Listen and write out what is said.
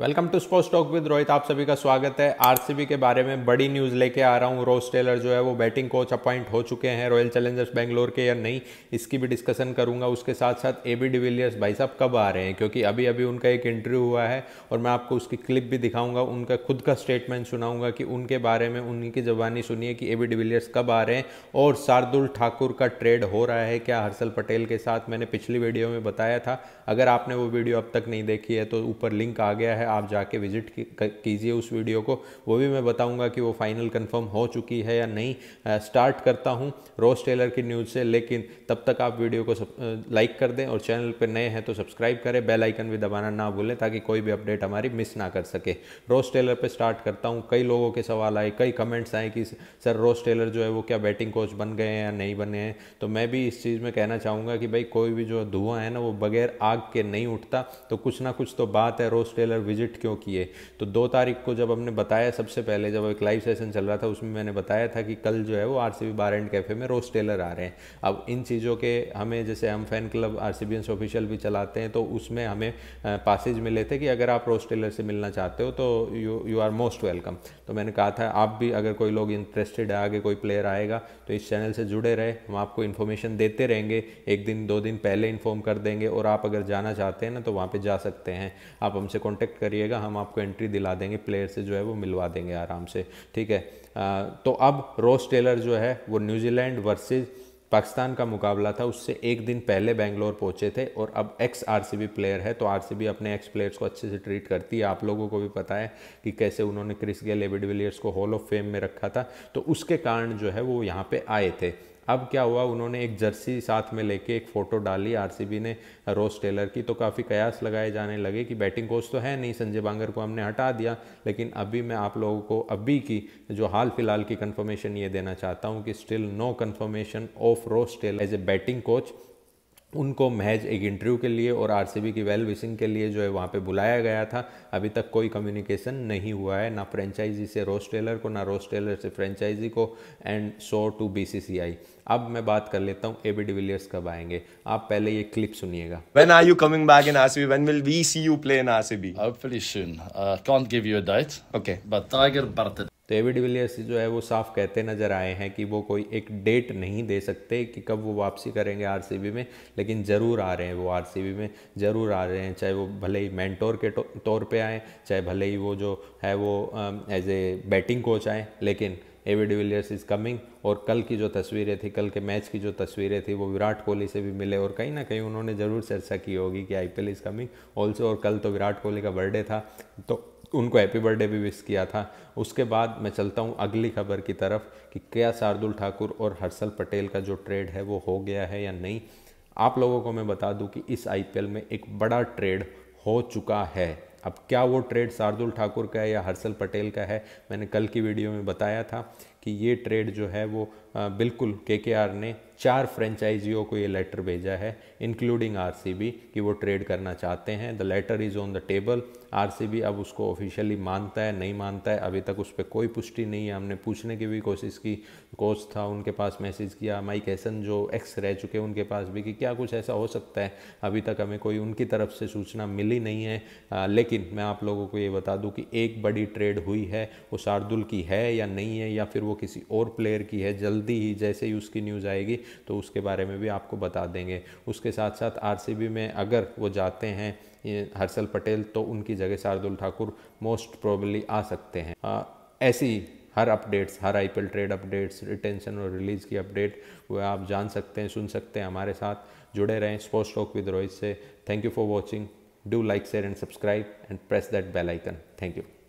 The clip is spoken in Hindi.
Welcome to sports talk with Rohit आप सभी का स्वागत है आरसीबी के बारे में बड़ी न्यूज़ लेके आ रहा हूँ रोस टेलर जो है वो बैटिंग कोच अपॉइंट हो चुके हैं रॉयल चैलेंजर्स बेंगलोर के या नहीं इसकी भी डिस्कशन करूंगा उसके साथ साथ ए बी डिविलियर्स भाई साहब कब आ रहे हैं क्योंकि अभी अभी उनका एक इंटरव्यू हुआ है और मैं आपको उसकी क्लिप भी दिखाऊंगा उनका खुद का स्टेटमेंट सुनाऊंगा कि उनके बारे में उनकी जबानी सुनिए कि ए बी डिविलियर्स कब आ रहे हैं और शार्दुल ठाकुर का ट्रेड हो रहा है क्या हर्षल पटेल के साथ मैंने पिछली वीडियो में बताया था अगर आपने वो वीडियो अब तक नहीं देखी है तो ऊपर लिंक आ गया है है आप जाके विजिट कीजिए उस वीडियो को वो भी मैं बताऊंगा कि वो फाइनल कंफर्म हो चुकी है या नहीं आ, स्टार्ट करता हूँ रोज टेलर की न्यूज़ से लेकिन तब तक आप वीडियो को लाइक कर दें और चैनल पर नए हैं तो सब्सक्राइब करें बेल आइकन भी दबाना ना भूलें ताकि कोई भी अपडेट हमारी मिस ना कर सके रोज टेलर पर स्टार्ट करता हूँ कई लोगों के सवाल आए कई कमेंट्स आए कि सर रोज टेलर जो है वो क्या बैटिंग कोच बन गए हैं या नहीं बने हैं तो मैं भी इस चीज़ में कहना चाहूँगा कि भाई कोई भी जो धुआं है ना वो बगैर आग के नहीं उठता तो कुछ ना कुछ तो बात है रोज टेलर विजिट क्यों किए तो दो तारीख को जब हमने बताया सबसे पहले जब एक लाइव सेशन चल रहा था उसमें मैंने बताया था कि कल जो है वो R C bar and cafe में रोज टेलर आ रहे हैं अब इन चीज़ों के हमें जैसे हम fan club R C official भी चलाते हैं तो उसमें हमें पासेज मिले थे कि अगर आप रोज टेलर से मिलना चाहते हो तो you you are most welcome तो मैंने कहा था आप भी अगर कोई लोग इंटरेस्टेड है आगे कोई प्लेयर आएगा तो इस चैनल से जुड़े रहे हम आपको इन्फॉर्मेशन देते रहेंगे एक दिन दो दिन पहले इन्फॉर्म कर देंगे और आप अगर जाना चाहते हैं ना तो वहाँ पर जा सकते हैं आप हमसे कॉन्टैक्ट करिएगा हम आपको एंट्री दिला देंगे प्लेयर से जो है वो मिलवा देंगे आराम से ठीक है आ, तो अब रोस टेलर जो है वो न्यूजीलैंड वर्सेज पाकिस्तान का मुकाबला था उससे एक दिन पहले बेंगलोर पहुंचे थे और अब एक्स आरसीबी प्लेयर है तो आरसीबी अपने एक्स प्लेयर्स को अच्छे से ट्रीट करती है आप लोगों को भी पता है कि कैसे उन्होंने क्रिस गेल एविड विलियर्स को हॉल ऑफ फेम में रखा था तो उसके कारण जो है वो यहाँ पे आए थे अब क्या हुआ उन्होंने एक जर्सी साथ में लेके एक फ़ोटो डाली आरसीबी ने रोज टेलर की तो काफ़ी कयास लगाए जाने लगे कि बैटिंग कोच तो है नहीं संजय बांगर को हमने हटा दिया लेकिन अभी मैं आप लोगों को अभी की जो हाल फिलहाल की कन्फर्मेशन ये देना चाहता हूँ कि still no confirmation of Ross Taylor as a batting coach उनको महज एक इंटरव्यू के लिए और आर की वेल विशिंग के लिए जो है वहाँ पे बुलाया गया था अभी तक कोई कम्युनिकेशन नहीं हुआ है ना फ्रेंचाइजी से रोस टेलर को ना रोस टेलर से फ्रेंचाइजी को एंड सो टू बी अब मैं बात कर लेता हूँ एबी डिविलियर्स कब आएंगे आप पहले ये क्लिप सुनिएगा when are you coming back in RCB? When will we see you play in RCB? Hopefully soon. Uh, give give you a date. Okay. But Tiger तो एविड विलियर्स जो है वो साफ कहते नज़र आए हैं कि वो कोई एक डेट नहीं दे सकते कि कब वो वापसी करेंगे आरसीबी में लेकिन ज़रूर आ रहे हैं वो आरसीबी में ज़रूर आ रहे हैं चाहे वो भले ही मैंटोर के तो-, तौर पे आए चाहे भले ही वो जो है वो एज ए बैटिंग कोच आए लेकिन एविड विलियर्स इज़ कमिंग और कल की जो तस्वीरें थी कल के मैच की जो तस्वीरें थी वो विराट कोहली से भी मिले और कहीं ना कहीं उन्होंने ज़रूर चर्चा की होगी कि I P L is coming also और कल तो विराट कोहली का बर्थडे था तो उनको हैप्पी बर्थडे भी विश किया था उसके बाद मैं चलता हूँ अगली खबर की तरफ कि क्या शार्दुल ठाकुर और हर्षल पटेल का जो ट्रेड है वो हो गया है या नहीं आप लोगों को मैं बता दूं कि इस आईपीएल में एक बड़ा ट्रेड हो चुका है अब क्या वो ट्रेड शार्दुल ठाकुर का है या हर्षल पटेल का है मैंने कल की वीडियो में बताया था कि ये ट्रेड जो है वो बिल्कुल के ने चार फ्रेंचाइजियों को ये लेटर भेजा है इंक्लूडिंग आर कि वो ट्रेड करना चाहते हैं the letter is on the table आर अब उसको ऑफिशियली मानता है नहीं मानता है अभी तक उस पर कोई पुष्टि नहीं है हमने पूछने की भी कोशिश की कोच था उनके पास मैसेज किया माइक एसन जो एक्स रह चुके उनके पास भी कि क्या कुछ ऐसा हो सकता है अभी तक हमें कोई उनकी तरफ से सूचना मिली नहीं है आ, लेकिन मैं आप लोगों को ये बता दूँ कि एक बड़ी ट्रेड हुई है वो शार्दुल की है या नहीं है या फिर वो किसी और प्लेयर की है जल्दी ही जैसे ही उसकी न्यूज़ आएगी तो उसके बारे में भी आपको बता देंगे उसके साथ साथ आरसीबी में अगर वो जाते हैं हर्षल पटेल तो उनकी जगह शार्दुल ठाकुर मोस्ट प्रोबली आ सकते हैं आ, ऐसी हर अपडेट्स हर आईपीएल ट्रेड अपडेट्स रिटेंशन और रिलीज़ की अपडेट वो आप जान सकते हैं सुन सकते हैं हमारे साथ जुड़े रहें स्पोर्ट्स टॉक विद रोहित से thank you for watching do like share and subscribe and press that bell icon thank you